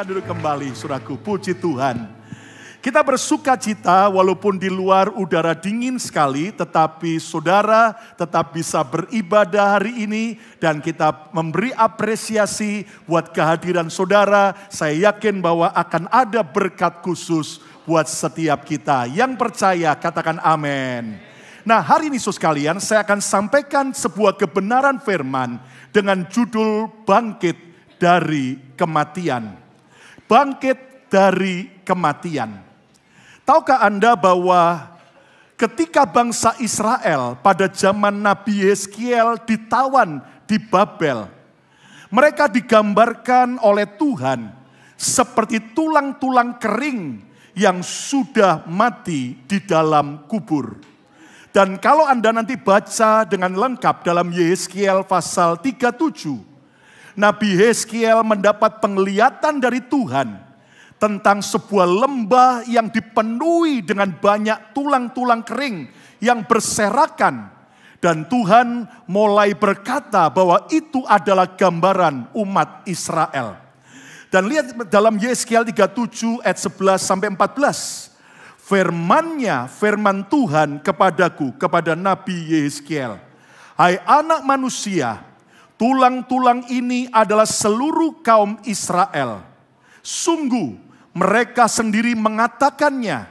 Silakan duduk kembali, suraku. Puji Tuhan. Kita bersuka cita walaupun di luar udara dingin sekali, tetapi saudara tetap bisa beribadah hari ini dan kita memberi apresiasi buat kehadiran saudara. Saya yakin bahwa akan ada berkat khusus buat setiap kita. Yang percaya katakan amin. Nah hari ini sus kalian saya akan sampaikan sebuah kebenaran firman dengan judul Bangkit dari Kematian bangkit dari kematian. Tahukah Anda bahwa ketika bangsa Israel pada zaman Nabi Yeskiel ditawan di Babel, mereka digambarkan oleh Tuhan seperti tulang-tulang kering yang sudah mati di dalam kubur. Dan kalau Anda nanti baca dengan lengkap dalam Yeskiel pasal 37, Nabi Heskiel mendapat penglihatan dari Tuhan tentang sebuah lembah yang dipenuhi dengan banyak tulang-tulang kering yang berserakan. Dan Tuhan mulai berkata bahwa itu adalah gambaran umat Israel. Dan lihat dalam Yeskiel 37 ayat 11 sampai 14. Firmannya, firman Tuhan kepadaku, kepada Nabi Yeskiel. Hai anak manusia, Tulang-tulang ini adalah seluruh kaum Israel. Sungguh, mereka sendiri mengatakannya,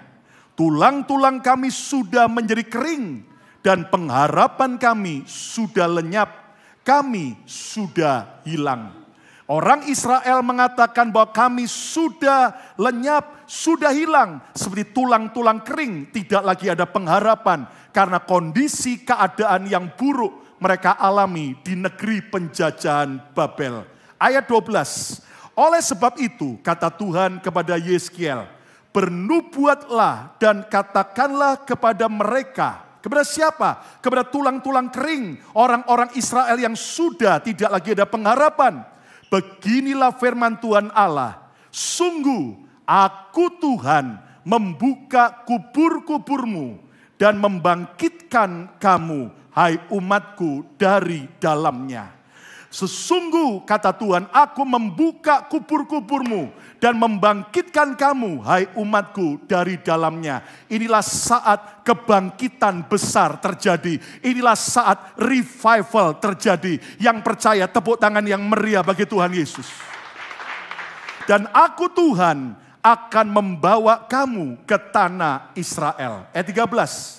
tulang-tulang kami sudah menjadi kering dan pengharapan kami sudah lenyap, kami sudah hilang. Orang Israel mengatakan bahwa kami sudah lenyap, sudah hilang, seperti tulang-tulang kering, tidak lagi ada pengharapan karena kondisi keadaan yang buruk mereka alami di negeri penjajahan Babel. Ayat 12. Oleh sebab itu kata Tuhan kepada Yeskiel, bernubuatlah dan katakanlah kepada mereka, kepada siapa? Kepada tulang-tulang kering, orang-orang Israel yang sudah tidak lagi ada pengharapan. Beginilah firman Tuhan Allah, sungguh aku Tuhan membuka kubur-kuburmu dan membangkitkan kamu hai umatku dari dalamnya. Sesungguh kata Tuhan, aku membuka kubur-kuburmu dan membangkitkan kamu, hai umatku, dari dalamnya. Inilah saat kebangkitan besar terjadi. Inilah saat revival terjadi. Yang percaya tepuk tangan yang meriah bagi Tuhan Yesus. Dan aku Tuhan akan membawa kamu ke tanah Israel. Ayat 13.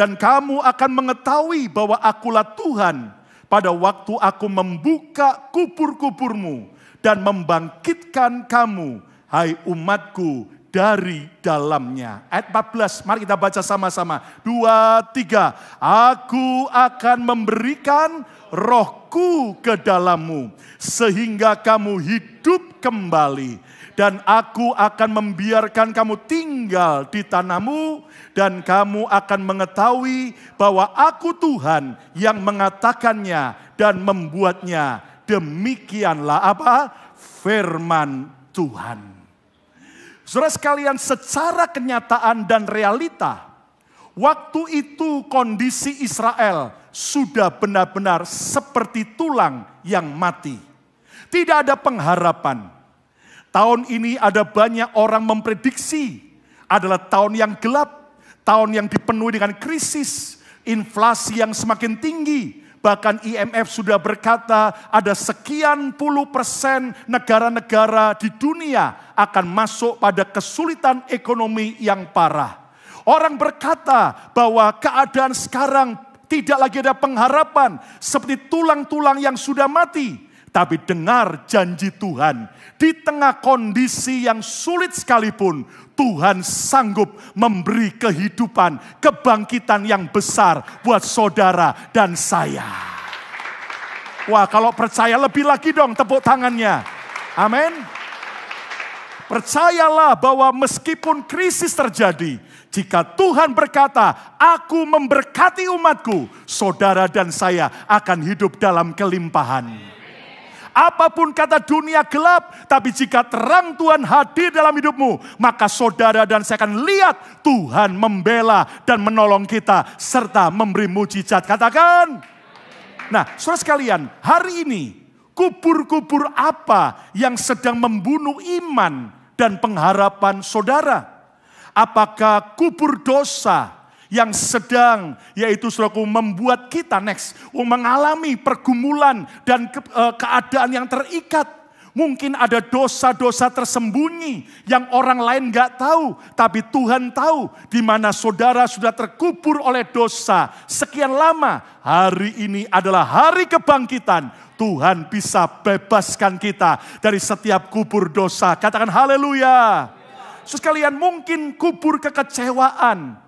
Dan kamu akan mengetahui bahwa akulah Tuhan pada waktu aku membuka kubur-kuburmu dan membangkitkan kamu, hai umatku, dari dalamnya. Ayat 14, mari kita baca sama-sama. Dua, tiga. Aku akan memberikan rohku ke dalammu, sehingga kamu hidup kembali dan aku akan membiarkan kamu tinggal di tanamu dan kamu akan mengetahui bahwa aku Tuhan yang mengatakannya dan membuatnya. Demikianlah apa? Firman Tuhan. Saudara sekalian secara kenyataan dan realita, waktu itu kondisi Israel sudah benar-benar seperti tulang yang mati. Tidak ada pengharapan Tahun ini ada banyak orang memprediksi adalah tahun yang gelap, tahun yang dipenuhi dengan krisis, inflasi yang semakin tinggi. Bahkan IMF sudah berkata ada sekian puluh persen negara-negara di dunia akan masuk pada kesulitan ekonomi yang parah. Orang berkata bahwa keadaan sekarang tidak lagi ada pengharapan seperti tulang-tulang yang sudah mati tapi dengar janji Tuhan. Di tengah kondisi yang sulit sekalipun, Tuhan sanggup memberi kehidupan, kebangkitan yang besar buat saudara dan saya. Wah, kalau percaya lebih lagi dong tepuk tangannya. Amin. Percayalah bahwa meskipun krisis terjadi, jika Tuhan berkata, "Aku memberkati umatku," saudara dan saya akan hidup dalam kelimpahan. Apapun kata dunia gelap, tapi jika terang Tuhan hadir dalam hidupmu, maka saudara dan saya akan lihat Tuhan membela dan menolong kita serta memberi mujizat. Katakan. Nah, saudara sekalian, hari ini kubur-kubur apa yang sedang membunuh iman dan pengharapan saudara? Apakah kubur dosa, yang sedang yaitu Saudaraku membuat kita next um, mengalami pergumulan dan ke, e, keadaan yang terikat Mungkin ada dosa-dosa tersembunyi yang orang lain nggak tahu, tapi Tuhan tahu di mana saudara sudah terkubur oleh dosa sekian lama. Hari ini adalah hari kebangkitan. Tuhan bisa bebaskan kita dari setiap kubur dosa. Katakan haleluya. Sekalian mungkin kubur kekecewaan,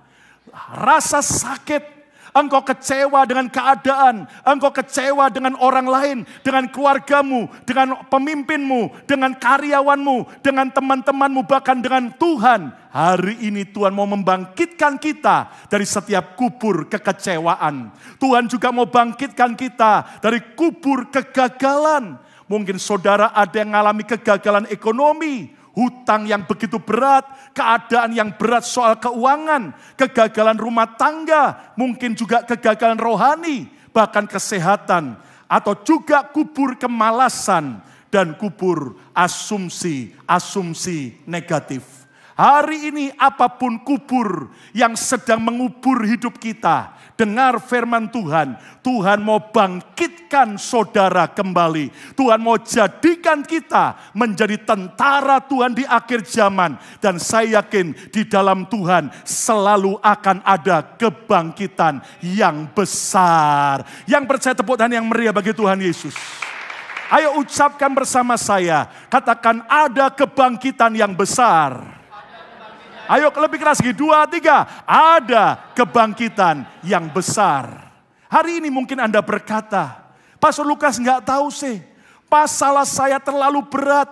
rasa sakit engkau kecewa dengan keadaan, engkau kecewa dengan orang lain, dengan keluargamu, dengan pemimpinmu, dengan karyawanmu, dengan teman-temanmu, bahkan dengan Tuhan. Hari ini Tuhan mau membangkitkan kita dari setiap kubur kekecewaan. Tuhan juga mau bangkitkan kita dari kubur kegagalan. Mungkin saudara ada yang mengalami kegagalan ekonomi, hutang yang begitu berat, keadaan yang berat soal keuangan, kegagalan rumah tangga, mungkin juga kegagalan rohani, bahkan kesehatan, atau juga kubur kemalasan dan kubur asumsi-asumsi negatif. Hari ini apapun kubur yang sedang mengubur hidup kita, dengar firman Tuhan. Tuhan mau bangkitkan saudara kembali. Tuhan mau jadikan kita menjadi tentara Tuhan di akhir zaman. Dan saya yakin di dalam Tuhan selalu akan ada kebangkitan yang besar. Yang percaya tepuk tangan yang meriah bagi Tuhan Yesus. Ayo ucapkan bersama saya, katakan ada kebangkitan yang besar Ayo lebih keras lagi, dua, tiga. Ada kebangkitan yang besar. Hari ini mungkin Anda berkata, Pastor Lukas nggak tahu sih, pasalah saya terlalu berat,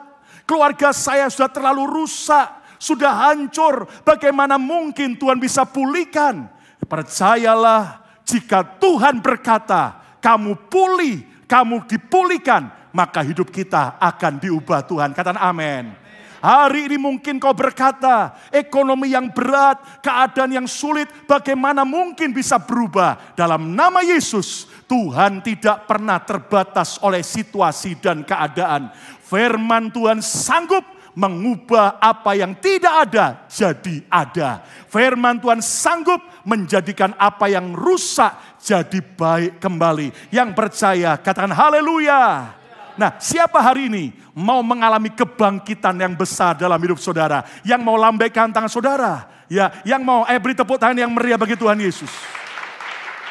keluarga saya sudah terlalu rusak, sudah hancur, bagaimana mungkin Tuhan bisa pulihkan? Percayalah, jika Tuhan berkata, kamu pulih, kamu dipulihkan, maka hidup kita akan diubah Tuhan. Katakan amin. Hari ini mungkin kau berkata, ekonomi yang berat, keadaan yang sulit, bagaimana mungkin bisa berubah? Dalam nama Yesus, Tuhan tidak pernah terbatas oleh situasi dan keadaan. Firman Tuhan sanggup mengubah apa yang tidak ada jadi ada. Firman Tuhan sanggup menjadikan apa yang rusak jadi baik kembali. Yang percaya, katakan haleluya. Nah, siapa hari ini mau mengalami kebangkitan yang besar dalam hidup saudara? Yang mau lambaikan tangan saudara? Ya, yang mau eh beri tepuk tangan yang meriah bagi Tuhan Yesus.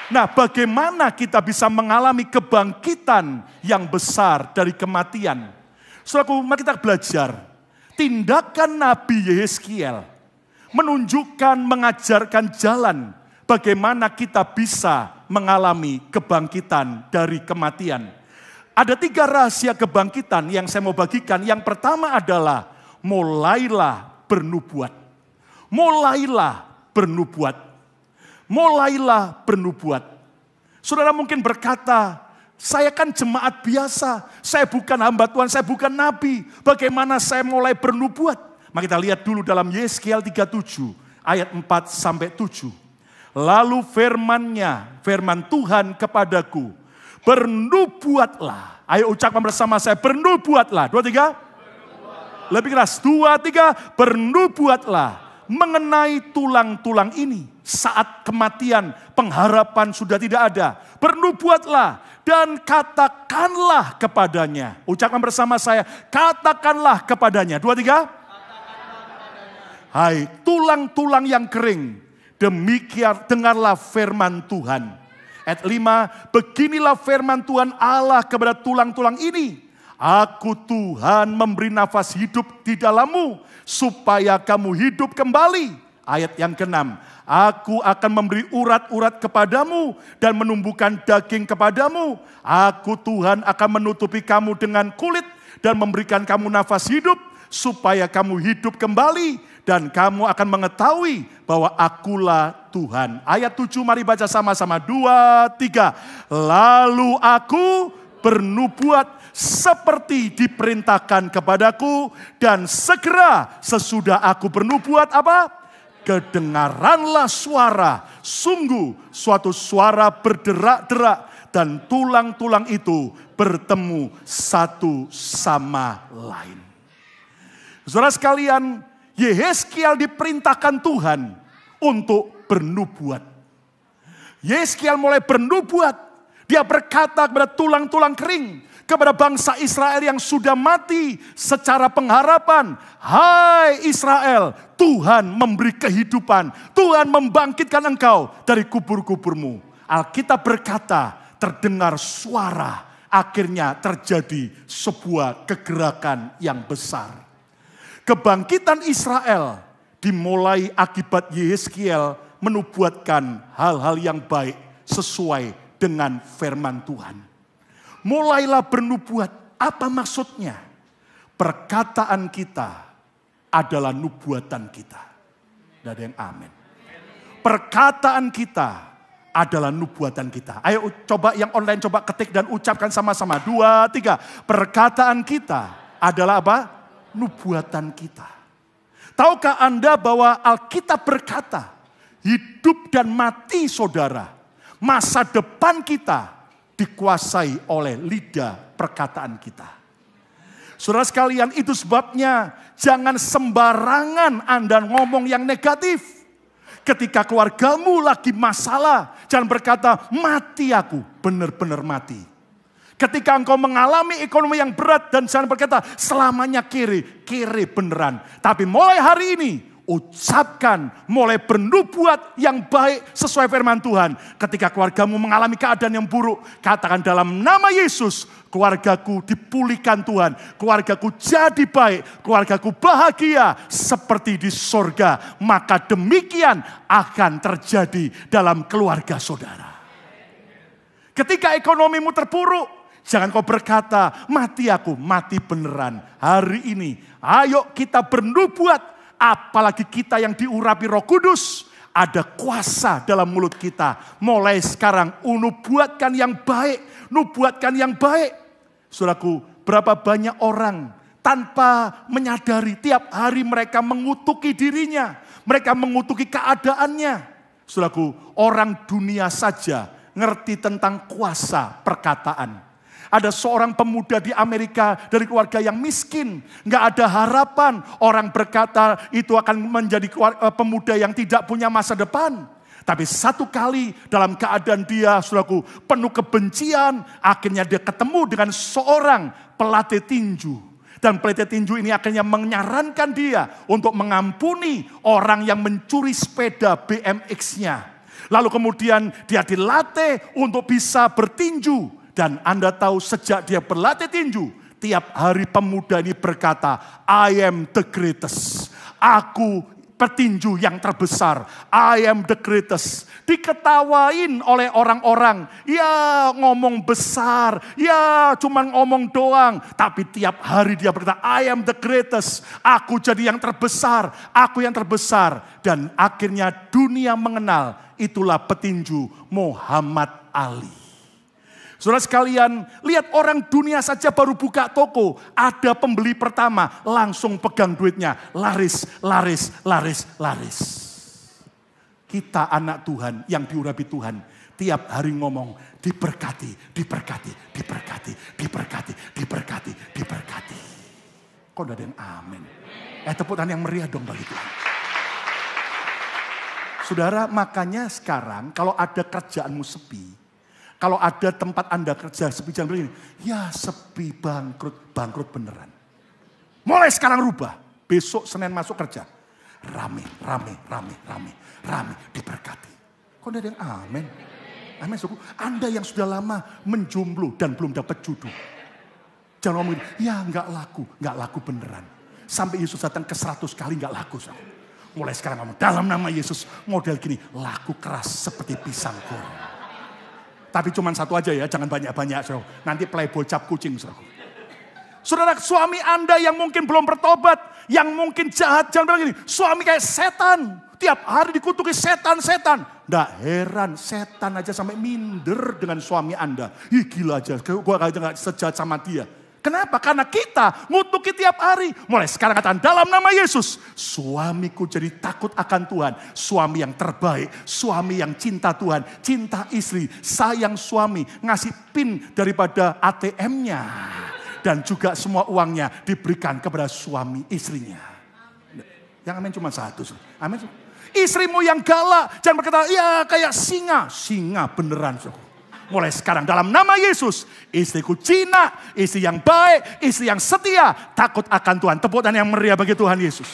Nah, bagaimana kita bisa mengalami kebangkitan yang besar dari kematian? Selaku mari kita belajar. Tindakan Nabi Yehezkiel menunjukkan, mengajarkan jalan bagaimana kita bisa mengalami kebangkitan dari kematian. Ada tiga rahasia kebangkitan yang saya mau bagikan. Yang pertama adalah mulailah bernubuat. Mulailah bernubuat. Mulailah bernubuat. Saudara mungkin berkata, saya kan jemaat biasa, saya bukan hamba Tuhan, saya bukan nabi. Bagaimana saya mulai bernubuat? Mari kita lihat dulu dalam Yeskiel 37 ayat 4 sampai 7. Lalu firmannya, firman Tuhan kepadaku, bernubuatlah. Ayo ucapkan bersama saya, bernubuatlah. Dua, tiga. Lebih keras, dua, tiga. Bernubuatlah mengenai tulang-tulang ini. Saat kematian, pengharapan sudah tidak ada. Bernubuatlah dan katakanlah kepadanya. Ucapkan bersama saya, katakanlah kepadanya. Dua, tiga. Hai tulang-tulang yang kering, demikian dengarlah firman Tuhan Ayat 5, beginilah firman Tuhan Allah kepada tulang-tulang ini. Aku Tuhan memberi nafas hidup di dalammu supaya kamu hidup kembali. Ayat yang keenam, aku akan memberi urat-urat kepadamu dan menumbuhkan daging kepadamu. Aku Tuhan akan menutupi kamu dengan kulit dan memberikan kamu nafas hidup supaya kamu hidup kembali dan kamu akan mengetahui bahwa akulah Tuhan. Ayat 7 mari baca sama-sama. Dua, tiga. Lalu aku bernubuat seperti diperintahkan kepadaku dan segera sesudah aku bernubuat apa? Kedengaranlah suara, sungguh suatu suara berderak-derak dan tulang-tulang itu bertemu satu sama lain. Saudara sekalian, Yehezkiel diperintahkan Tuhan untuk bernubuat. Yehezkiel mulai bernubuat. Dia berkata kepada tulang-tulang kering, kepada bangsa Israel yang sudah mati secara pengharapan. Hai Israel, Tuhan memberi kehidupan. Tuhan membangkitkan engkau dari kubur-kuburmu. Alkitab berkata, terdengar suara. Akhirnya terjadi sebuah kegerakan yang besar. Kebangkitan Israel dimulai akibat Yeskiel menubuatkan hal-hal yang baik sesuai dengan firman Tuhan. Mulailah bernubuat. Apa maksudnya? Perkataan kita adalah nubuatan kita. Tidak ada yang amin. Perkataan kita adalah nubuatan kita. Ayo coba yang online coba ketik dan ucapkan sama-sama. Dua, tiga. Perkataan kita adalah apa? nubuatan kita. Tahukah Anda bahwa Alkitab berkata, hidup dan mati saudara, masa depan kita dikuasai oleh lidah perkataan kita. Saudara sekalian, itu sebabnya jangan sembarangan Anda ngomong yang negatif. Ketika keluargamu lagi masalah, jangan berkata, "Mati aku, benar-benar mati." Ketika engkau mengalami ekonomi yang berat dan jangan berkata selamanya kiri, kiri beneran. Tapi mulai hari ini ucapkan, mulai bernubuat yang baik sesuai firman Tuhan. Ketika keluargamu mengalami keadaan yang buruk, katakan dalam nama Yesus, keluargaku dipulihkan Tuhan, keluargaku jadi baik, keluargaku bahagia seperti di sorga. Maka demikian akan terjadi dalam keluarga saudara. Ketika ekonomimu terpuruk, Jangan kau berkata, mati aku, mati beneran. Hari ini, ayo kita bernubuat. Apalagi kita yang diurapi roh kudus. Ada kuasa dalam mulut kita. Mulai sekarang, nubuatkan yang baik. Nubuatkan yang baik. Saudaraku, berapa banyak orang tanpa menyadari tiap hari mereka mengutuki dirinya. Mereka mengutuki keadaannya. Saudaraku, orang dunia saja ngerti tentang kuasa perkataan. Ada seorang pemuda di Amerika dari keluarga yang miskin, nggak ada harapan. Orang berkata itu akan menjadi eh, pemuda yang tidak punya masa depan. Tapi satu kali dalam keadaan dia, saudaraku, penuh kebencian, akhirnya dia ketemu dengan seorang pelatih tinju dan pelatih tinju ini akhirnya menyarankan dia untuk mengampuni orang yang mencuri sepeda BMX-nya. Lalu kemudian dia dilatih untuk bisa bertinju dan Anda tahu sejak dia berlatih tinju, tiap hari pemuda ini berkata, I am the greatest. Aku petinju yang terbesar. I am the greatest. Diketawain oleh orang-orang. Ya ngomong besar. Ya cuman ngomong doang. Tapi tiap hari dia berkata, I am the greatest. Aku jadi yang terbesar. Aku yang terbesar. Dan akhirnya dunia mengenal. Itulah petinju Muhammad Ali. Saudara sekalian, lihat orang dunia saja baru buka toko, ada pembeli pertama, langsung pegang duitnya, laris, laris, laris, laris. Kita anak Tuhan yang diurapi Tuhan, tiap hari ngomong diberkati, diberkati, diberkati, diberkati, diberkati, diberkati. Kok ada yang amin? Eh tepuk tangan yang meriah dong bagi Tuhan. Saudara, makanya sekarang kalau ada kerjaanmu sepi, kalau ada tempat Anda kerja sepi jam ini, ya sepi bangkrut, bangkrut beneran. Mulai sekarang rubah, besok Senin masuk kerja. Rame, rame, rame, rame, rame, diberkati. Kok ada yang amin? Amin suku. Anda yang sudah lama menjomblo dan belum dapat jodoh. Jangan ngomongin, ya nggak laku, nggak laku beneran. Sampai Yesus datang ke seratus kali nggak laku. Suku. Mulai sekarang ngomong, dalam nama Yesus model gini, laku keras seperti pisang goreng. Tapi cuma satu aja ya, jangan banyak-banyak. So. Nanti playboy cap kucing. So. saudara, suami Anda yang mungkin belum bertobat, yang mungkin jahat, jangan bilang gini, suami kayak setan. Tiap hari dikutuki setan-setan. Nggak heran, setan aja sampai minder dengan suami Anda. Ih gila aja, gue aja gak sejahat sama dia. Kenapa? Karena kita ngutuki tiap hari. Mulai sekarang katakan dalam nama Yesus. Suamiku jadi takut akan Tuhan. Suami yang terbaik. Suami yang cinta Tuhan. Cinta istri. Sayang suami. Ngasih pin daripada ATM-nya. Dan juga semua uangnya diberikan kepada suami istrinya. Yang amin cuma satu. Amin. Istrimu yang galak. Jangan berkata, ya kayak singa. Singa beneran. Suruh mulai sekarang dalam nama Yesus, istriku Cina, istri yang baik, istri yang setia, takut akan Tuhan. Tepuk tangan yang meriah bagi Tuhan Yesus.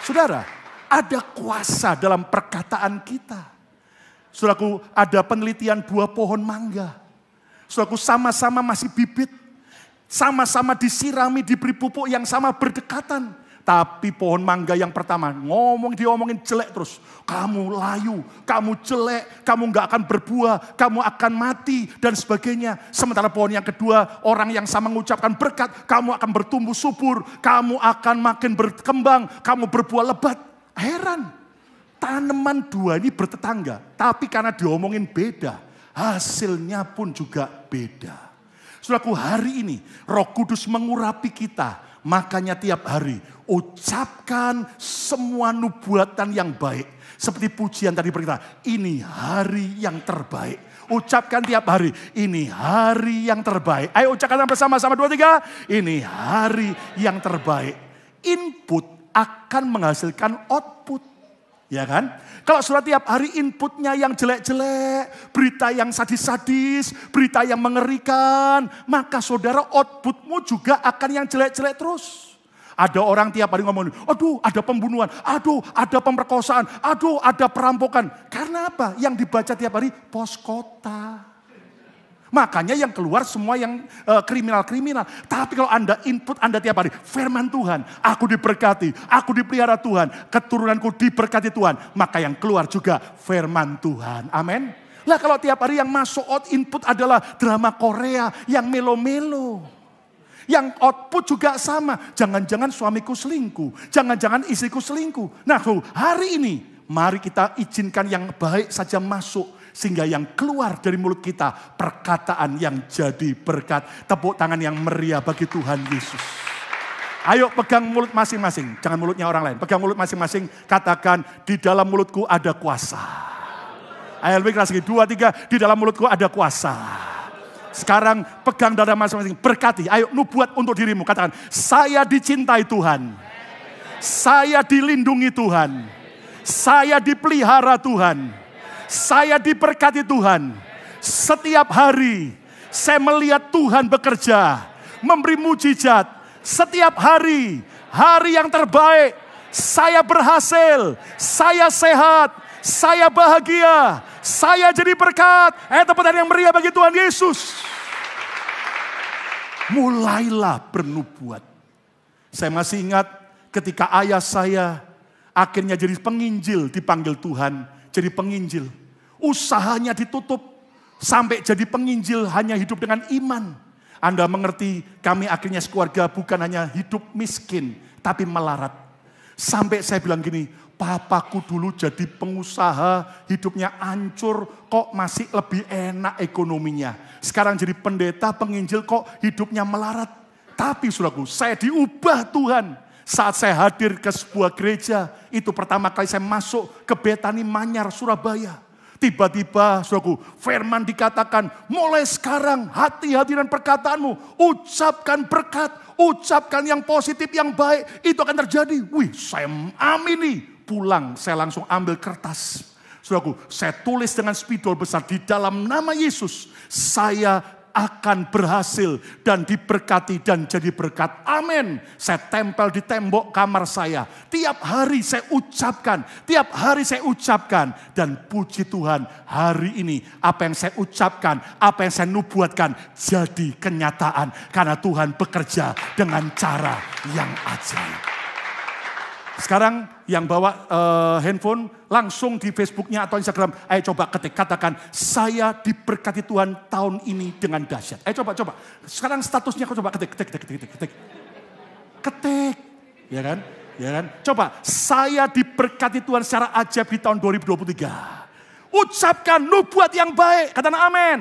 Saudara, ada kuasa dalam perkataan kita. Saudaraku, ada penelitian buah pohon mangga. Saudaraku, sama-sama masih bibit. Sama-sama disirami, diberi pupuk yang sama berdekatan tapi pohon mangga yang pertama ngomong diomongin jelek terus. Kamu layu, kamu jelek, kamu nggak akan berbuah, kamu akan mati dan sebagainya. Sementara pohon yang kedua orang yang sama mengucapkan berkat, kamu akan bertumbuh subur, kamu akan makin berkembang, kamu berbuah lebat. Heran. Tanaman dua ini bertetangga, tapi karena diomongin beda, hasilnya pun juga beda. Selaku hari ini roh kudus mengurapi kita Makanya tiap hari ucapkan semua nubuatan yang baik. Seperti pujian tadi berkata, ini hari yang terbaik. Ucapkan tiap hari, ini hari yang terbaik. Ayo ucapkan bersama-sama, dua, tiga. Ini hari yang terbaik. Input akan menghasilkan output. Ya kan? Kalau surat tiap hari inputnya yang jelek-jelek, berita yang sadis-sadis, berita yang mengerikan, maka saudara outputmu juga akan yang jelek-jelek terus. Ada orang tiap hari ngomong, aduh ada pembunuhan, aduh ada pemerkosaan, aduh ada perampokan. Karena apa? Yang dibaca tiap hari, poskota. kota. Makanya yang keluar semua yang eh, kriminal-kriminal. Uh, Tapi kalau Anda input Anda tiap hari, firman Tuhan, aku diberkati, aku dipelihara Tuhan, keturunanku diberkati Tuhan. Maka yang keluar juga firman Tuhan. Amin. Lah kalau tiap hari yang masuk out input adalah drama Korea yang melo-melo yang output juga sama. Jangan-jangan suamiku selingkuh, jangan-jangan istriku selingkuh. Nah, hari ini mari kita izinkan yang baik saja masuk sehingga yang keluar dari mulut kita perkataan yang jadi berkat. Tepuk tangan yang meriah bagi Tuhan Yesus. Ayo pegang mulut masing-masing. Jangan mulutnya orang lain. Pegang mulut masing-masing. Katakan di dalam mulutku ada kuasa. Ayo lebih keras lagi. Dua, tiga. Di dalam mulutku ada kuasa. Sekarang pegang dada masing-masing. Berkati. Ayo nubuat untuk dirimu. Katakan saya dicintai Tuhan. Saya dilindungi Tuhan. Saya dipelihara Tuhan. Saya diberkati Tuhan. Setiap hari saya melihat Tuhan bekerja, memberi mujizat. Setiap hari, hari yang terbaik, saya berhasil, saya sehat, saya bahagia, saya jadi berkat. Eh, tempat yang meriah bagi Tuhan Yesus. Mulailah bernubuat. Saya masih ingat ketika ayah saya akhirnya jadi penginjil, dipanggil Tuhan, jadi penginjil. Usahanya ditutup sampai jadi penginjil hanya hidup dengan iman. Anda mengerti kami akhirnya sekeluarga bukan hanya hidup miskin tapi melarat. Sampai saya bilang gini, papaku dulu jadi pengusaha, hidupnya ancur kok masih lebih enak ekonominya. Sekarang jadi pendeta, penginjil, kok hidupnya melarat. Tapi suraku, saya diubah Tuhan. Saat saya hadir ke sebuah gereja, itu pertama kali saya masuk ke Betani Manyar, Surabaya. Tiba-tiba, suku, firman dikatakan, mulai sekarang hati-hati dan perkataanmu. Ucapkan berkat, ucapkan yang positif, yang baik. Itu akan terjadi. Wih, saya amini. Pulang, saya langsung ambil kertas. Saudaraku, saya tulis dengan spidol besar di dalam nama Yesus. Saya akan berhasil dan diberkati dan jadi berkat. Amin. Saya tempel di tembok kamar saya. Tiap hari saya ucapkan, tiap hari saya ucapkan. Dan puji Tuhan hari ini apa yang saya ucapkan, apa yang saya nubuatkan jadi kenyataan. Karena Tuhan bekerja dengan cara yang ajaib. Sekarang yang bawa uh, handphone langsung di Facebooknya atau Instagram. Ayo coba ketik, katakan saya diberkati Tuhan tahun ini dengan dahsyat. Ayo coba, coba. Sekarang statusnya kau coba ketik, ketik, ketik, ketik, ketik. Ketik, ketik ya kan? Ya kan? Coba, saya diberkati Tuhan secara ajaib di tahun 2023. Ucapkan nubuat yang baik, katakan amin.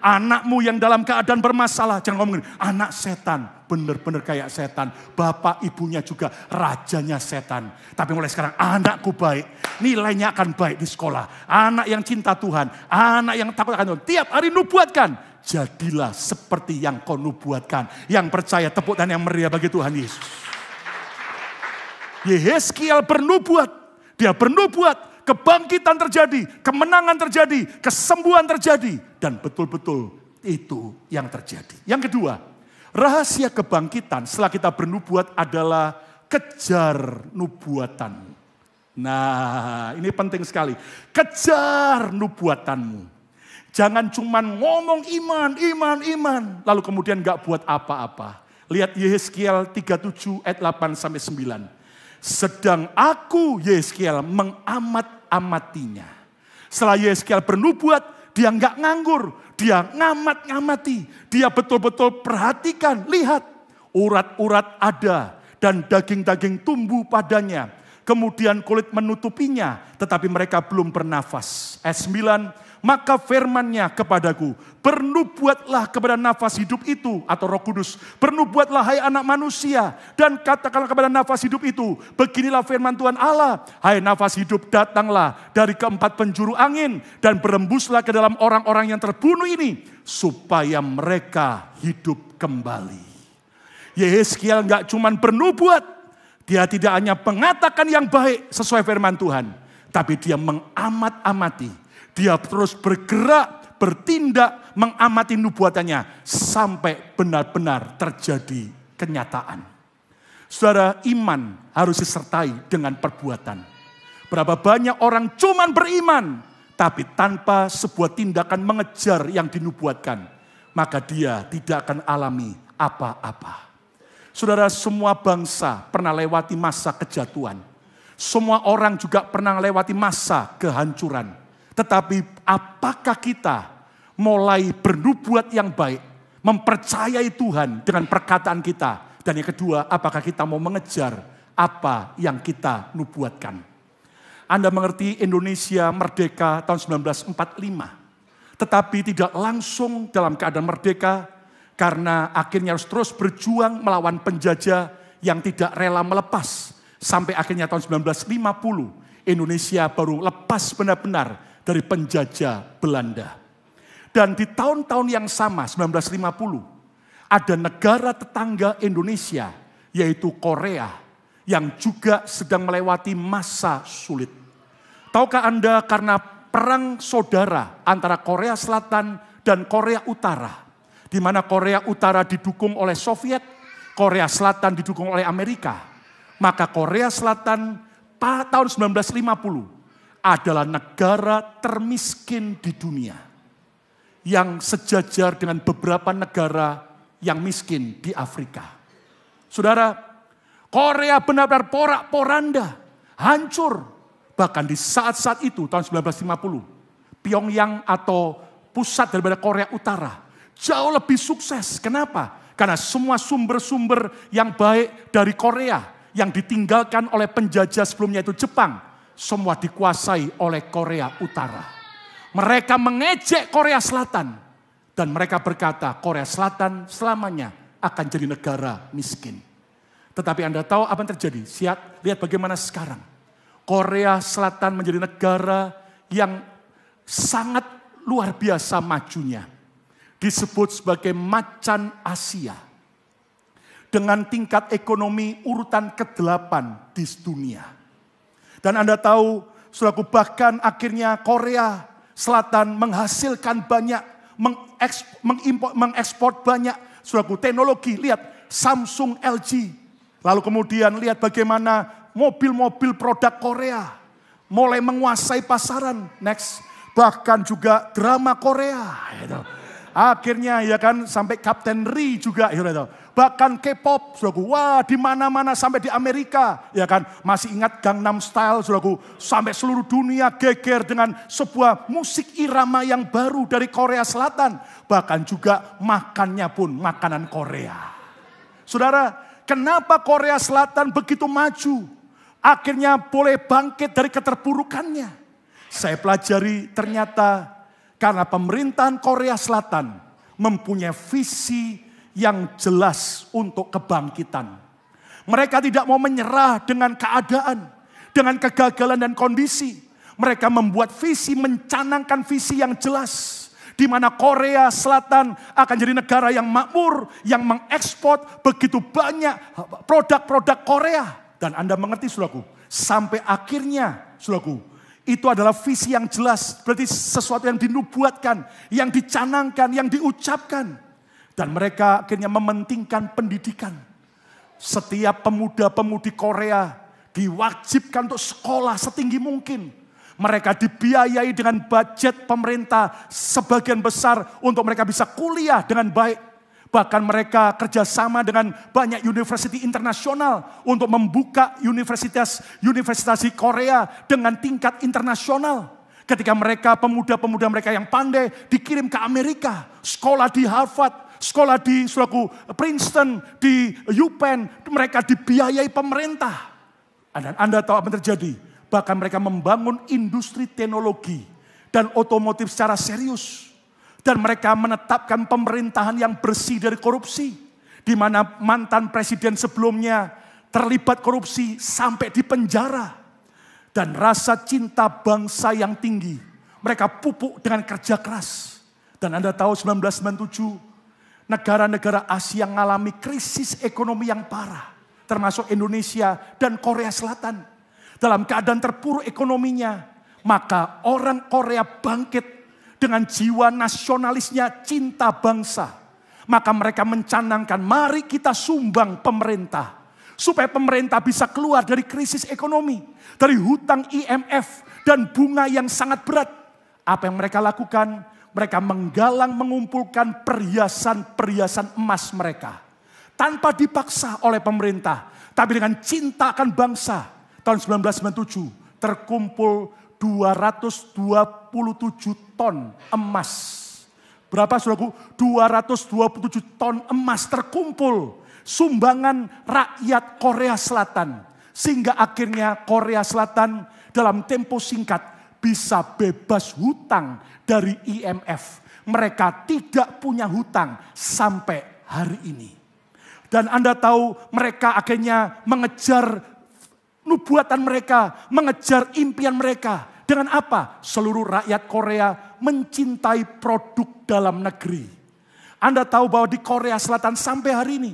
Anakmu yang dalam keadaan bermasalah, jangan ngomongin anak setan benar-benar kayak setan. Bapak ibunya juga rajanya setan. Tapi mulai sekarang anakku baik. Nilainya akan baik di sekolah. Anak yang cinta Tuhan. Anak yang takut akan Tuhan. Tiap hari nubuatkan. Jadilah seperti yang kau nubuatkan. Yang percaya tepuk tangan yang meriah bagi Tuhan Yesus. Yehezkiel bernubuat. Dia bernubuat kebangkitan terjadi, kemenangan terjadi, kesembuhan terjadi, dan betul-betul itu yang terjadi. Yang kedua, Rahasia kebangkitan setelah kita bernubuat adalah kejar nubuatanmu. Nah, ini penting sekali. Kejar nubuatanmu. Jangan cuma ngomong iman, iman, iman. Lalu kemudian gak buat apa-apa. Lihat Yeskiel 37 ayat 8 sampai 9. Sedang aku Yeskiel mengamat-amatinya. Setelah Yeskiel bernubuat, dia nggak nganggur. Dia ngamat-ngamati. Dia betul-betul perhatikan, lihat. Urat-urat ada dan daging-daging tumbuh padanya. Kemudian kulit menutupinya, tetapi mereka belum bernafas. S9, maka firmannya kepadaku, bernubuatlah kepada nafas hidup itu, atau roh kudus, bernubuatlah hai anak manusia, dan katakanlah kepada nafas hidup itu, beginilah firman Tuhan Allah, hai nafas hidup datanglah dari keempat penjuru angin, dan berembuslah ke dalam orang-orang yang terbunuh ini, supaya mereka hidup kembali. Yehezkiel nggak cuman bernubuat, dia tidak hanya mengatakan yang baik sesuai firman Tuhan, tapi dia mengamat-amati dia terus bergerak, bertindak, mengamati nubuatannya sampai benar-benar terjadi kenyataan. Saudara, iman harus disertai dengan perbuatan. Berapa banyak orang cuman beriman, tapi tanpa sebuah tindakan mengejar yang dinubuatkan, maka dia tidak akan alami apa-apa. Saudara, semua bangsa pernah lewati masa kejatuhan. Semua orang juga pernah lewati masa kehancuran. Tetapi apakah kita mulai bernubuat yang baik, mempercayai Tuhan dengan perkataan kita. Dan yang kedua, apakah kita mau mengejar apa yang kita nubuatkan. Anda mengerti Indonesia merdeka tahun 1945. Tetapi tidak langsung dalam keadaan merdeka karena akhirnya harus terus berjuang melawan penjajah yang tidak rela melepas. Sampai akhirnya tahun 1950 Indonesia baru lepas benar-benar dari penjajah Belanda. Dan di tahun-tahun yang sama, 1950, ada negara tetangga Indonesia, yaitu Korea, yang juga sedang melewati masa sulit. Tahukah Anda karena perang saudara antara Korea Selatan dan Korea Utara, di mana Korea Utara didukung oleh Soviet, Korea Selatan didukung oleh Amerika, maka Korea Selatan tahun 1950 adalah negara termiskin di dunia yang sejajar dengan beberapa negara yang miskin di Afrika. Saudara, Korea benar-benar porak-poranda, hancur. Bahkan di saat-saat itu tahun 1950, Pyongyang atau pusat daripada Korea Utara jauh lebih sukses. Kenapa? Karena semua sumber-sumber yang baik dari Korea yang ditinggalkan oleh penjajah sebelumnya itu Jepang, semua dikuasai oleh Korea Utara. Mereka mengejek Korea Selatan dan mereka berkata Korea Selatan selamanya akan jadi negara miskin. Tetapi Anda tahu apa yang terjadi? Siap, lihat bagaimana sekarang. Korea Selatan menjadi negara yang sangat luar biasa majunya. Disebut sebagai macan Asia. Dengan tingkat ekonomi urutan ke-8 di dunia dan Anda tahu, selaku bahkan akhirnya Korea Selatan menghasilkan banyak, mengekspor, mengekspor banyak, selaku teknologi, lihat Samsung LG. Lalu kemudian lihat bagaimana mobil-mobil produk Korea mulai menguasai pasaran. Next, bahkan juga drama Korea. Gitu. Akhirnya ya kan sampai Kapten Ri juga ya kan, Bahkan K-pop Saudaraku. Wah, di mana-mana sampai di Amerika ya kan. Masih ingat Gangnam Style Saudaraku. Sampai seluruh dunia geger dengan sebuah musik irama yang baru dari Korea Selatan. Bahkan juga makannya pun makanan Korea. Saudara, kenapa Korea Selatan begitu maju? Akhirnya boleh bangkit dari keterpurukannya. Saya pelajari ternyata karena pemerintahan Korea Selatan mempunyai visi yang jelas untuk kebangkitan. Mereka tidak mau menyerah dengan keadaan, dengan kegagalan dan kondisi. Mereka membuat visi, mencanangkan visi yang jelas. Di mana Korea Selatan akan jadi negara yang makmur, yang mengekspor begitu banyak produk-produk Korea. Dan Anda mengerti, sulaku, sampai akhirnya, sulaku, itu adalah visi yang jelas, berarti sesuatu yang dinubuatkan, yang dicanangkan, yang diucapkan. Dan mereka akhirnya mementingkan pendidikan. Setiap pemuda-pemudi Korea diwajibkan untuk sekolah setinggi mungkin. Mereka dibiayai dengan budget pemerintah sebagian besar untuk mereka bisa kuliah dengan baik. Bahkan mereka kerjasama dengan banyak universiti internasional untuk membuka universitas universitas di Korea dengan tingkat internasional. Ketika mereka pemuda-pemuda mereka yang pandai dikirim ke Amerika, sekolah di Harvard, sekolah di selaku Princeton, di UPenn, mereka dibiayai pemerintah. Dan Anda tahu apa yang terjadi? Bahkan mereka membangun industri teknologi dan otomotif secara serius dan mereka menetapkan pemerintahan yang bersih dari korupsi. Di mana mantan presiden sebelumnya terlibat korupsi sampai di penjara. Dan rasa cinta bangsa yang tinggi. Mereka pupuk dengan kerja keras. Dan Anda tahu 1997 negara-negara Asia mengalami krisis ekonomi yang parah. Termasuk Indonesia dan Korea Selatan. Dalam keadaan terpuruk ekonominya. Maka orang Korea bangkit dengan jiwa nasionalisnya cinta bangsa. Maka mereka mencanangkan, mari kita sumbang pemerintah. Supaya pemerintah bisa keluar dari krisis ekonomi. Dari hutang IMF dan bunga yang sangat berat. Apa yang mereka lakukan? Mereka menggalang mengumpulkan perhiasan-perhiasan emas mereka. Tanpa dipaksa oleh pemerintah. Tapi dengan cinta akan bangsa. Tahun 1997 terkumpul 227 ton emas. Berapa saudaraku? 227 ton emas terkumpul. Sumbangan rakyat Korea Selatan. Sehingga akhirnya Korea Selatan dalam tempo singkat bisa bebas hutang dari IMF. Mereka tidak punya hutang sampai hari ini. Dan Anda tahu mereka akhirnya mengejar nubuatan mereka, mengejar impian mereka. Dengan apa? Seluruh rakyat Korea mencintai produk dalam negeri. Anda tahu bahwa di Korea Selatan sampai hari ini,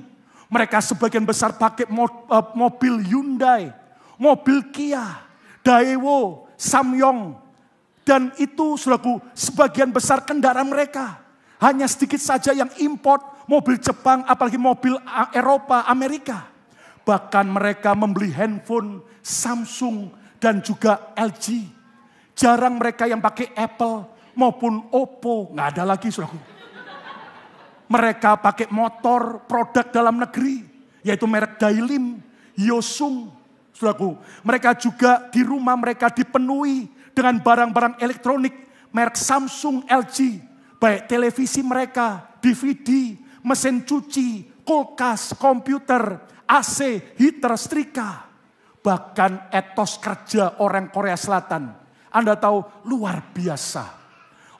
mereka sebagian besar pakai eh, mobil Hyundai, mobil Kia, Daewoo, Samyong. Dan itu selaku sebagian besar kendaraan mereka. Hanya sedikit saja yang import mobil Jepang, apalagi mobil eh, Eropa, Amerika. Bahkan mereka membeli handphone Samsung dan juga LG. Jarang mereka yang pakai Apple maupun Oppo. Nggak ada lagi saudaraku. Mereka pakai motor produk dalam negeri. Yaitu merek Dailim, Yosung. Saudaraku, mereka juga di rumah mereka dipenuhi dengan barang-barang elektronik. Merek Samsung, LG. Baik televisi mereka, DVD, mesin cuci, kulkas, komputer, AC, heater, setrika. Bahkan etos kerja orang Korea Selatan anda tahu luar biasa.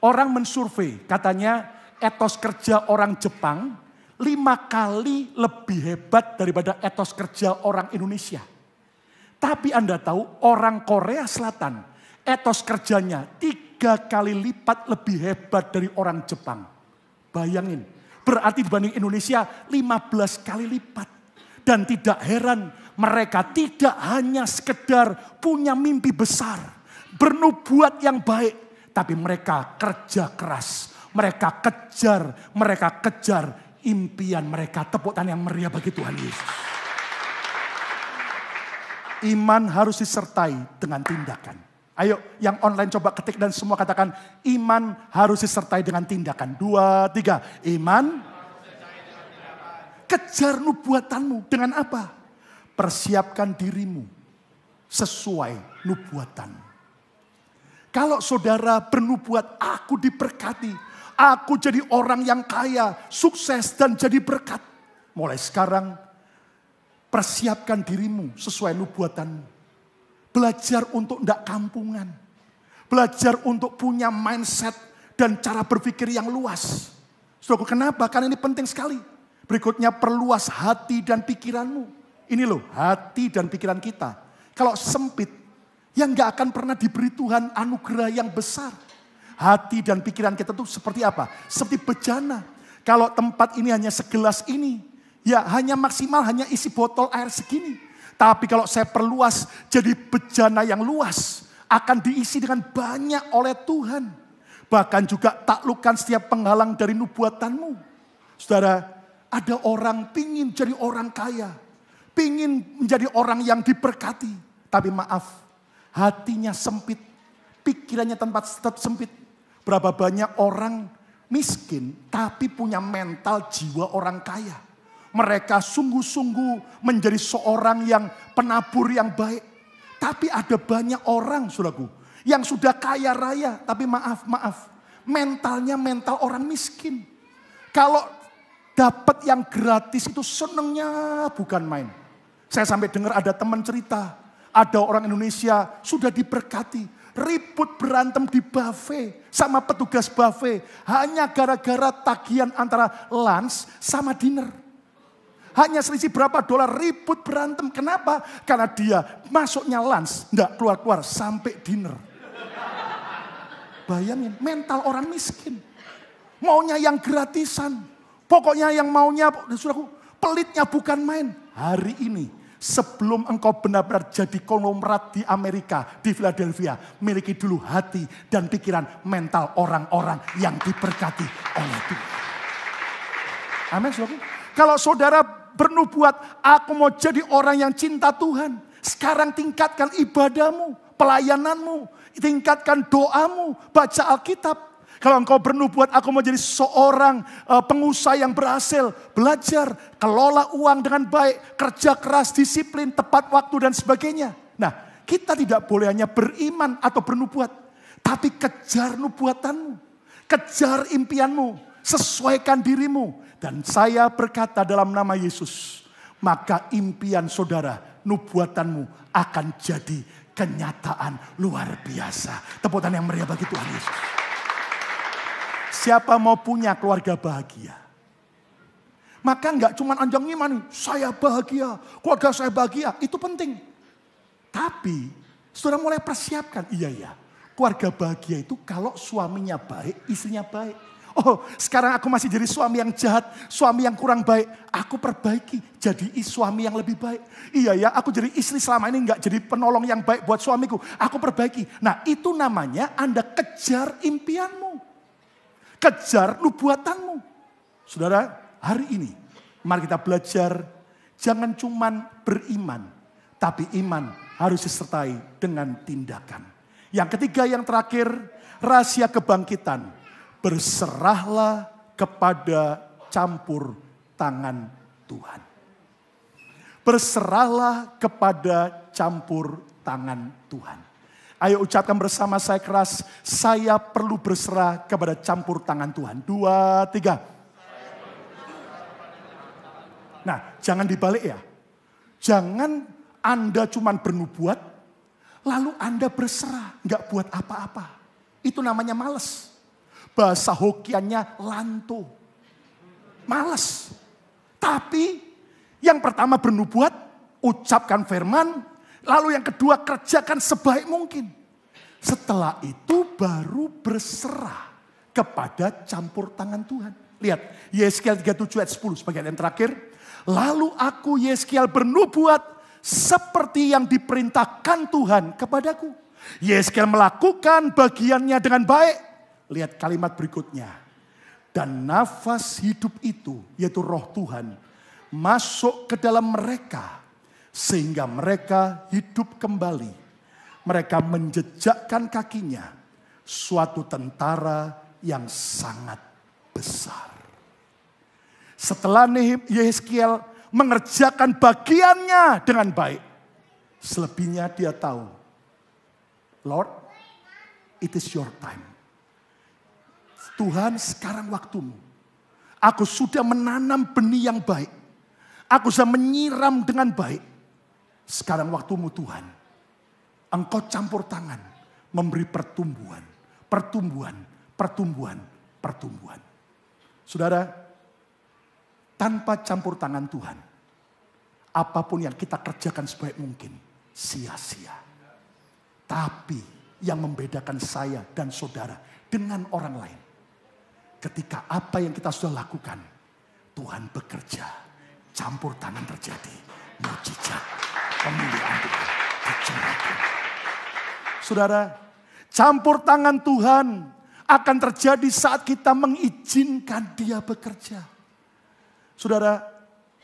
Orang mensurvei, katanya etos kerja orang Jepang lima kali lebih hebat daripada etos kerja orang Indonesia. Tapi Anda tahu orang Korea Selatan etos kerjanya tiga kali lipat lebih hebat dari orang Jepang. Bayangin, berarti dibanding Indonesia 15 kali lipat. Dan tidak heran mereka tidak hanya sekedar punya mimpi besar bernubuat yang baik, tapi mereka kerja keras, mereka kejar, mereka kejar impian mereka. Tepuk tangan yang meriah bagi Tuhan Yesus. Iman harus disertai dengan tindakan. Ayo, yang online coba ketik dan semua katakan iman harus disertai dengan tindakan. Dua, tiga. Iman. Kejar nubuatanmu dengan apa? Persiapkan dirimu sesuai nubuatanmu. Kalau saudara bernubuat, aku diberkati. Aku jadi orang yang kaya, sukses dan jadi berkat. Mulai sekarang, persiapkan dirimu sesuai nubuatanmu. Belajar untuk tidak kampungan. Belajar untuk punya mindset dan cara berpikir yang luas. Saudara, kenapa? Karena ini penting sekali. Berikutnya perluas hati dan pikiranmu. Ini loh, hati dan pikiran kita. Kalau sempit, yang gak akan pernah diberi Tuhan anugerah yang besar. Hati dan pikiran kita tuh seperti apa? Seperti bejana. Kalau tempat ini hanya segelas ini, ya hanya maksimal hanya isi botol air segini. Tapi kalau saya perluas jadi bejana yang luas, akan diisi dengan banyak oleh Tuhan. Bahkan juga taklukkan setiap penghalang dari nubuatanmu. Saudara, ada orang pingin jadi orang kaya. Pingin menjadi orang yang diberkati. Tapi maaf, hatinya sempit, pikirannya tempat tetap sempit. Berapa banyak orang miskin tapi punya mental jiwa orang kaya. Mereka sungguh-sungguh menjadi seorang yang penabur yang baik. Tapi ada banyak orang, saudaraku, yang sudah kaya raya, tapi maaf, maaf, mentalnya mental orang miskin. Kalau dapat yang gratis itu senengnya bukan main. Saya sampai dengar ada teman cerita, ada orang Indonesia sudah diberkati, ribut berantem di buffet sama petugas buffet hanya gara-gara tagihan antara lunch sama dinner. Hanya selisih berapa dolar ribut berantem. Kenapa? Karena dia masuknya lunch, enggak keluar-keluar sampai dinner. Bayangin, mental orang miskin. Maunya yang gratisan. Pokoknya yang maunya, pelitnya bukan main. Hari ini sebelum engkau benar-benar jadi konglomerat di Amerika, di Philadelphia, miliki dulu hati dan pikiran mental orang-orang yang diberkati oleh Tuhan. Amin, saudara. Kalau saudara bernubuat, aku mau jadi orang yang cinta Tuhan. Sekarang tingkatkan ibadahmu, pelayananmu, tingkatkan doamu, baca Alkitab, kalau engkau bernubuat, aku mau jadi seorang eh, pengusaha yang berhasil. Belajar, kelola uang dengan baik, kerja keras, disiplin, tepat waktu, dan sebagainya. Nah, kita tidak boleh hanya beriman atau bernubuat. Tapi kejar nubuatanmu. Kejar impianmu. Sesuaikan dirimu. Dan saya berkata dalam nama Yesus. Maka impian saudara, nubuatanmu akan jadi kenyataan luar biasa. Tepuk tangan yang meriah bagi Tuhan Yesus. Siapa mau punya keluarga bahagia? Maka nggak cuma anjang iman, saya bahagia, keluarga saya bahagia, itu penting. Tapi sudah mulai persiapkan, iya ya, keluarga bahagia itu kalau suaminya baik, istrinya baik. Oh, sekarang aku masih jadi suami yang jahat, suami yang kurang baik. Aku perbaiki jadi suami yang lebih baik. Iya ya, aku jadi istri selama ini nggak jadi penolong yang baik buat suamiku. Aku perbaiki. Nah, itu namanya Anda kejar impianmu. Kejar nubuatanmu. Saudara, hari ini mari kita belajar jangan cuman beriman, tapi iman harus disertai dengan tindakan. Yang ketiga yang terakhir, rahasia kebangkitan. Berserahlah kepada campur tangan Tuhan. Berserahlah kepada campur tangan Tuhan. Ayo ucapkan bersama saya keras, saya perlu berserah kepada campur tangan Tuhan. Dua, tiga. Nah, jangan dibalik ya. Jangan Anda cuma bernubuat, lalu Anda berserah, nggak buat apa-apa. Itu namanya males. Bahasa hokiannya lanto. Males. Tapi yang pertama bernubuat, ucapkan firman, Lalu yang kedua, kerjakan sebaik mungkin. Setelah itu baru berserah kepada campur tangan Tuhan. Lihat, Yeskiel 37 ayat 10 sebagai yang terakhir. Lalu aku Yeskiel bernubuat seperti yang diperintahkan Tuhan kepadaku. Yeskiel melakukan bagiannya dengan baik. Lihat kalimat berikutnya. Dan nafas hidup itu, yaitu roh Tuhan, masuk ke dalam mereka sehingga mereka hidup kembali. Mereka menjejakkan kakinya suatu tentara yang sangat besar. Setelah Yehezkiel mengerjakan bagiannya dengan baik, selebihnya dia tahu, Lord, it is your time. Tuhan, sekarang waktumu. Aku sudah menanam benih yang baik. Aku sudah menyiram dengan baik sekarang waktumu Tuhan. Engkau campur tangan. Memberi pertumbuhan. Pertumbuhan. Pertumbuhan. Pertumbuhan. Saudara, tanpa campur tangan Tuhan. Apapun yang kita kerjakan sebaik mungkin. Sia-sia. Tapi yang membedakan saya dan saudara dengan orang lain. Ketika apa yang kita sudah lakukan, Tuhan bekerja, campur tangan terjadi, mujizat memilih Saudara, campur tangan Tuhan akan terjadi saat kita mengizinkan dia bekerja. Saudara,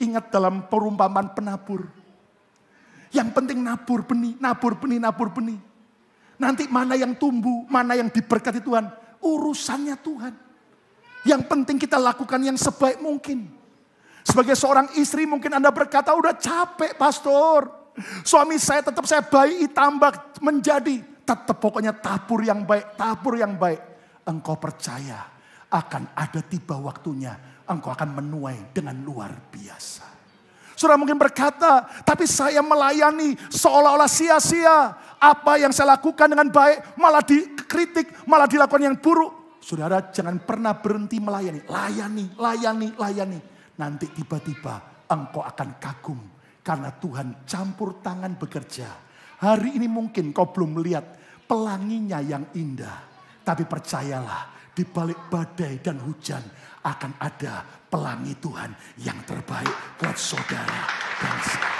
ingat dalam perumpamaan penabur. Yang penting nabur benih, nabur benih, nabur benih. Nanti mana yang tumbuh, mana yang diberkati Tuhan. Urusannya Tuhan. Yang penting kita lakukan yang sebaik mungkin. Sebagai seorang istri mungkin Anda berkata, udah capek pastor. Suami saya tetap saya bayi tambah menjadi. Tetap pokoknya tabur yang baik, tabur yang baik. Engkau percaya akan ada tiba waktunya. Engkau akan menuai dengan luar biasa. Saudara mungkin berkata, tapi saya melayani seolah-olah sia-sia. Apa yang saya lakukan dengan baik malah dikritik, malah dilakukan yang buruk. Saudara jangan pernah berhenti melayani. Layani, layani, layani. Nanti tiba-tiba engkau akan kagum karena Tuhan campur tangan bekerja. Hari ini mungkin kau belum melihat pelanginya yang indah. Tapi percayalah, di balik badai dan hujan akan ada pelangi Tuhan yang terbaik buat saudara dan saya.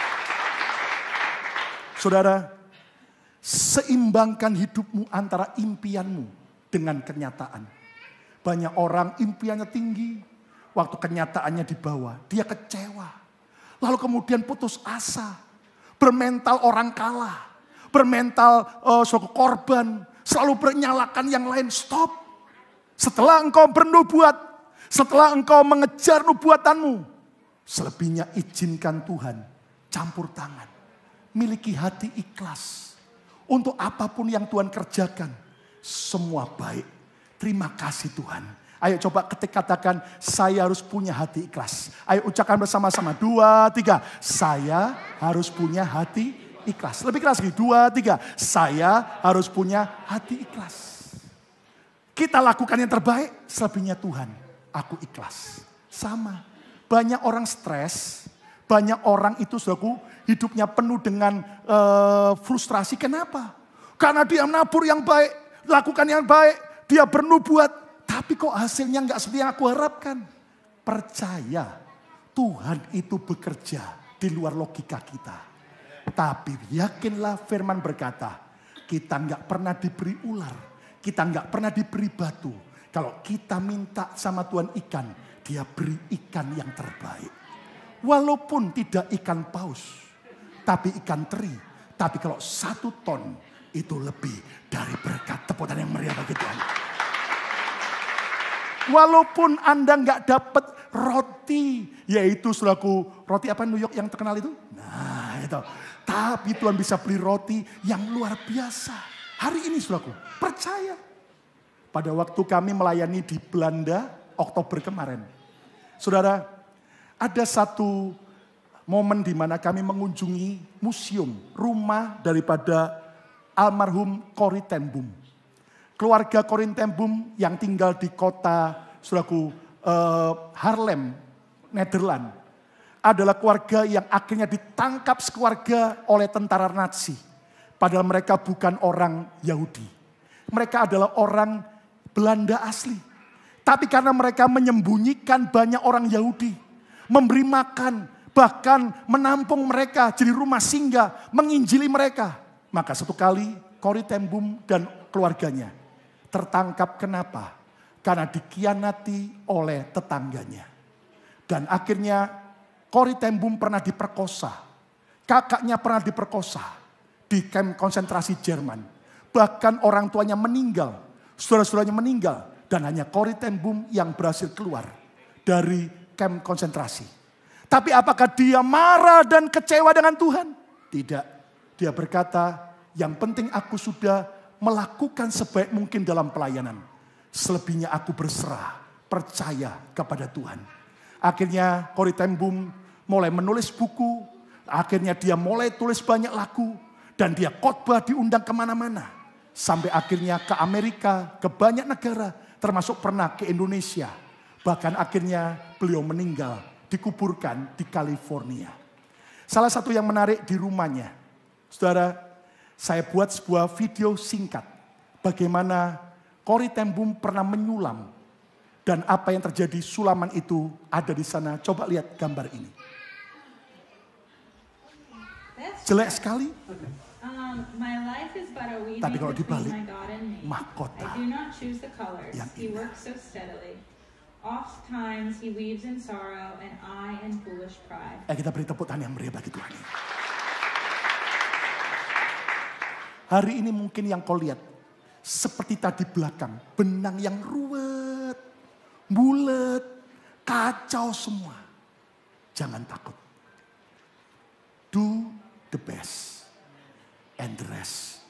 Saudara, seimbangkan hidupmu antara impianmu dengan kenyataan. Banyak orang impiannya tinggi, waktu kenyataannya di bawah, dia kecewa. Lalu kemudian putus asa. Bermental orang kalah. Bermental uh, korban. Selalu bernyalakan yang lain. Stop. Setelah engkau bernubuat. Setelah engkau mengejar nubuatanmu. Selebihnya izinkan Tuhan. Campur tangan. Miliki hati ikhlas. Untuk apapun yang Tuhan kerjakan. Semua baik. Terima kasih Tuhan Ayo coba ketik katakan, saya harus punya hati ikhlas. Ayo ucapkan bersama-sama, dua, tiga. Saya harus punya hati ikhlas. Lebih keras lagi, dua, tiga. Saya harus punya hati ikhlas. Kita lakukan yang terbaik, selebihnya Tuhan. Aku ikhlas. Sama. Banyak orang stres, banyak orang itu selaku hidupnya penuh dengan uh, frustrasi. Kenapa? Karena dia menabur yang baik, lakukan yang baik, dia bernubuat, tapi kok hasilnya nggak seperti yang aku harapkan? Percaya Tuhan itu bekerja di luar logika kita. Tapi yakinlah firman berkata, kita nggak pernah diberi ular, kita nggak pernah diberi batu. Kalau kita minta sama Tuhan ikan, dia beri ikan yang terbaik. Walaupun tidak ikan paus, tapi ikan teri. Tapi kalau satu ton, itu lebih dari berkat tepuk yang meriah bagi Tuhan. Walaupun Anda nggak dapat roti, yaitu selaku roti apa New York yang terkenal itu? Nah itu. Tapi Tuhan bisa beli roti yang luar biasa. Hari ini selaku percaya. Pada waktu kami melayani di Belanda Oktober kemarin. Saudara, ada satu momen di mana kami mengunjungi museum, rumah daripada almarhum Corrie Ten Boom keluarga Korintembum yang tinggal di kota suraku uh, eh, Harlem, Nederland adalah keluarga yang akhirnya ditangkap sekeluarga oleh tentara Nazi. Padahal mereka bukan orang Yahudi. Mereka adalah orang Belanda asli. Tapi karena mereka menyembunyikan banyak orang Yahudi. Memberi makan, bahkan menampung mereka jadi rumah singgah, menginjili mereka. Maka satu kali Kori Tembum dan keluarganya Tertangkap kenapa? Karena dikianati oleh tetangganya. Dan akhirnya Kori Tembum pernah diperkosa. Kakaknya pernah diperkosa di kamp konsentrasi Jerman. Bahkan orang tuanya meninggal, saudara-saudaranya meninggal. Dan hanya Kori Tembum yang berhasil keluar dari kamp konsentrasi. Tapi apakah dia marah dan kecewa dengan Tuhan? Tidak. Dia berkata, yang penting aku sudah melakukan sebaik mungkin dalam pelayanan. Selebihnya aku berserah, percaya kepada Tuhan. Akhirnya Cory Ten mulai menulis buku, akhirnya dia mulai tulis banyak lagu, dan dia khotbah diundang kemana-mana. Sampai akhirnya ke Amerika, ke banyak negara, termasuk pernah ke Indonesia. Bahkan akhirnya beliau meninggal, dikuburkan di California. Salah satu yang menarik di rumahnya, saudara saya buat sebuah video singkat bagaimana Kori Tembum pernah menyulam dan apa yang terjadi sulaman itu ada di sana. Coba lihat gambar ini. Jelek sekali. Tapi kalau dibalik, mahkota yang indah. Eh, kita beri tepuk tangan yang meriah bagi Tuhan. Hari ini mungkin yang kau lihat seperti tadi belakang, benang yang ruwet, bulat, kacau semua. Jangan takut. Do the best and the rest.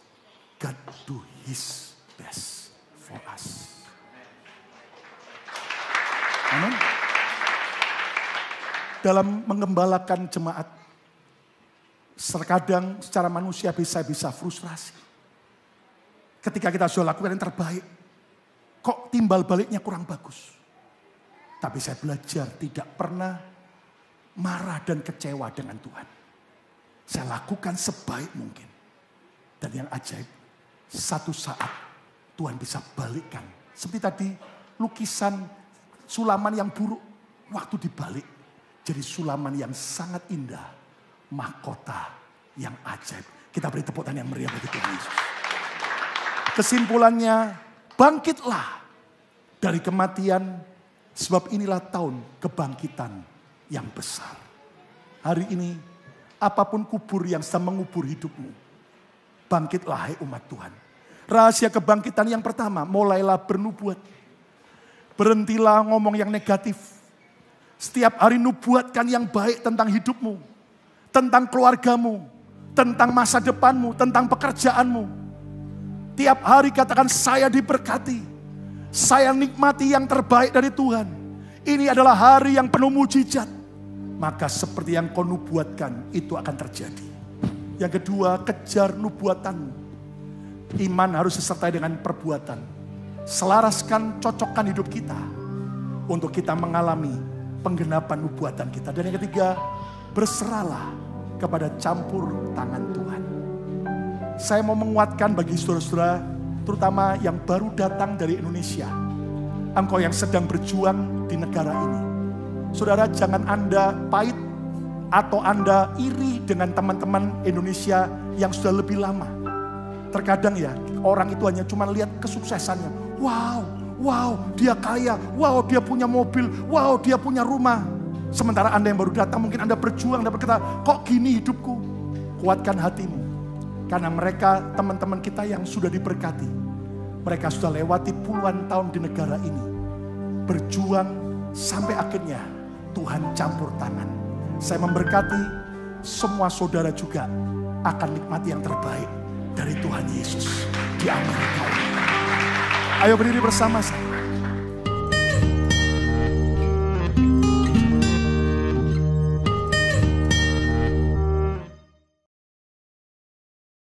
God do his best for us. Amen. Dalam mengembalakan jemaat Terkadang secara manusia bisa-bisa frustrasi. Ketika kita sudah lakukan yang terbaik, kok timbal baliknya kurang bagus. Tapi saya belajar tidak pernah marah dan kecewa dengan Tuhan. Saya lakukan sebaik mungkin. Dan yang ajaib, satu saat Tuhan bisa balikkan. Seperti tadi lukisan sulaman yang buruk, waktu dibalik jadi sulaman yang sangat indah mahkota yang ajaib. Kita beri tepuk tangan yang meriah bagi Tuhan Yesus. Kesimpulannya, bangkitlah dari kematian sebab inilah tahun kebangkitan yang besar. Hari ini, apapun kubur yang sedang mengubur hidupmu, bangkitlah hai umat Tuhan. Rahasia kebangkitan yang pertama, mulailah bernubuat. Berhentilah ngomong yang negatif. Setiap hari nubuatkan yang baik tentang hidupmu tentang keluargamu, tentang masa depanmu, tentang pekerjaanmu. Tiap hari katakan saya diberkati. Saya nikmati yang terbaik dari Tuhan. Ini adalah hari yang penuh mujizat. Maka seperti yang kau nubuatkan itu akan terjadi. Yang kedua, kejar nubuatanmu. Iman harus disertai dengan perbuatan. Selaraskan, cocokkan hidup kita untuk kita mengalami penggenapan nubuatan kita. Dan yang ketiga, berserahlah kepada campur tangan Tuhan. Saya mau menguatkan bagi saudara-saudara, terutama yang baru datang dari Indonesia. Engkau yang sedang berjuang di negara ini. Saudara, jangan Anda pahit atau Anda iri dengan teman-teman Indonesia yang sudah lebih lama. Terkadang ya, orang itu hanya cuma lihat kesuksesannya. Wow, wow, dia kaya, wow, dia punya mobil, wow, dia punya rumah Sementara Anda yang baru datang mungkin Anda berjuang dan berkata, kok gini hidupku? Kuatkan hatimu. Karena mereka teman-teman kita yang sudah diberkati. Mereka sudah lewati puluhan tahun di negara ini. Berjuang sampai akhirnya Tuhan campur tangan. Saya memberkati semua saudara juga akan nikmati yang terbaik dari Tuhan Yesus di Amerika. Ayo berdiri bersama saya.